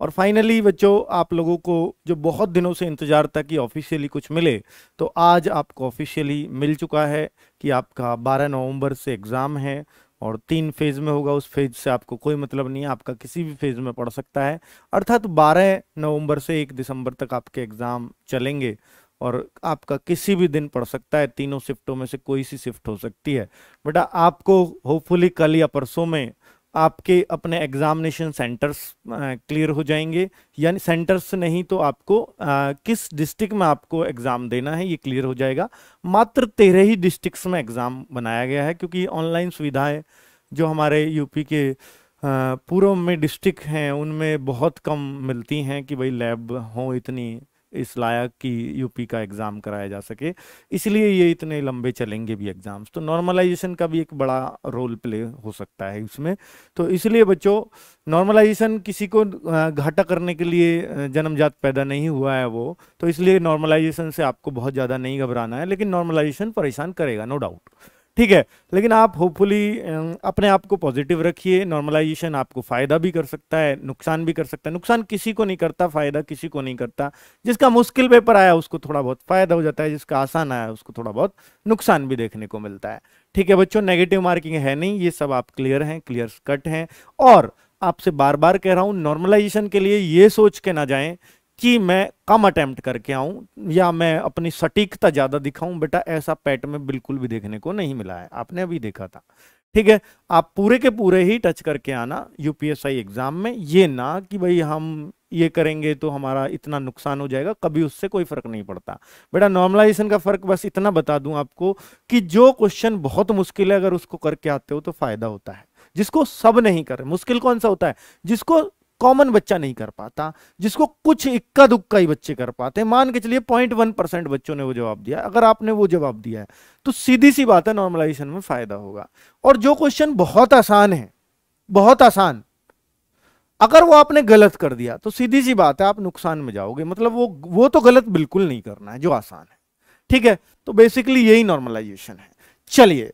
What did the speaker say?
और फाइनली बच्चों आप लोगों को जो बहुत दिनों से इंतज़ार था कि ऑफिशियली कुछ मिले तो आज आपको ऑफिशियली मिल चुका है कि आपका 12 नवंबर से एग्ज़ाम है और तीन फेज़ में होगा उस फेज़ से आपको कोई मतलब नहीं है आपका किसी भी फेज़ में पड़ सकता है अर्थात तो 12 नवंबर से 1 दिसंबर तक आपके एग्ज़ाम चलेंगे और आपका किसी भी दिन पड़ सकता है तीनों शिफ्टों में से कोई सी शिफ्ट हो सकती है बेटा आपको होपफुली कल या परसों में आपके अपने एग्जामिनेशन सेंटर्स क्लियर हो जाएंगे यानी सेंटर्स नहीं तो आपको आ, किस डिस्ट्रिक्ट में आपको एग्ज़ाम देना है ये क्लियर हो जाएगा मात्र तेरह ही डिस्ट्रिक्ट्स में एग्ज़ाम बनाया गया है क्योंकि ऑनलाइन सुविधाएं जो हमारे यूपी के पूर्व में डिस्ट्रिक्ट हैं उनमें बहुत कम मिलती हैं कि भाई लैब हों इतनी इस लायक कि यूपी का एग्ज़ाम कराया जा सके इसलिए ये इतने लंबे चलेंगे भी एग्ज़ाम्स तो नॉर्मलाइजेशन का भी एक बड़ा रोल प्ले हो सकता है इसमें तो इसलिए बच्चों नॉर्मलाइजेशन किसी को घाटा करने के लिए जन्मजात पैदा नहीं हुआ है वो तो इसलिए नॉर्मलाइजेशन से आपको बहुत ज़्यादा नहीं घबराना है लेकिन नॉर्मलाइजेशन परेशान करेगा नो डाउट ठीक है लेकिन आप होपफुली अपने आप को पॉजिटिव रखिए नॉर्मलाइजेशन आपको फ़ायदा भी कर सकता है नुकसान भी कर सकता है नुकसान किसी को नहीं करता फ़ायदा किसी को नहीं करता जिसका मुश्किल पेपर आया उसको थोड़ा बहुत फ़ायदा हो जाता है जिसका आसान आया उसको थोड़ा बहुत नुकसान भी देखने को मिलता है ठीक है बच्चों नेगेटिव मार्किंग है नहीं ये सब आप क्लियर हैं क्लियर कट हैं और आपसे बार बार कह रहा हूं नॉर्मलाइजेशन के लिए ये सोच के ना जाएं कि मैं कम अटैम्प्ट करके आऊं या मैं अपनी सटीकता ज़्यादा दिखाऊं बेटा ऐसा पैट में बिल्कुल भी देखने को नहीं मिला है आपने अभी देखा था ठीक है आप पूरे के पूरे ही टच करके आना यूपीएसआई एग्जाम में ये ना कि भाई हम ये करेंगे तो हमारा इतना नुकसान हो जाएगा कभी उससे कोई फर्क नहीं पड़ता बेटा नॉर्मलाइजेशन का फर्क बस इतना बता दूं आपको कि जो क्वेश्चन बहुत मुश्किल है अगर उसको करके आते हो तो फायदा होता है जिसको सब नहीं कर मुश्किल कौन सा होता है जिसको कॉमन बच्चा नहीं कर पाता जिसको कुछ इक्का दुक्का ही बच्चे कर पाते हैं मान के चलिए पॉइंट वन परसेंट बच्चों ने वो जवाब दिया अगर आपने वो जवाब दिया है तो सीधी सी बात है नॉर्मलाइजेशन में फायदा होगा और जो क्वेश्चन बहुत आसान है बहुत आसान अगर वो आपने गलत कर दिया तो सीधी सी बात है आप नुकसान में जाओगे मतलब वो वो तो गलत बिल्कुल नहीं करना है जो आसान है ठीक है तो बेसिकली यही नॉर्मलाइजेशन है चलिए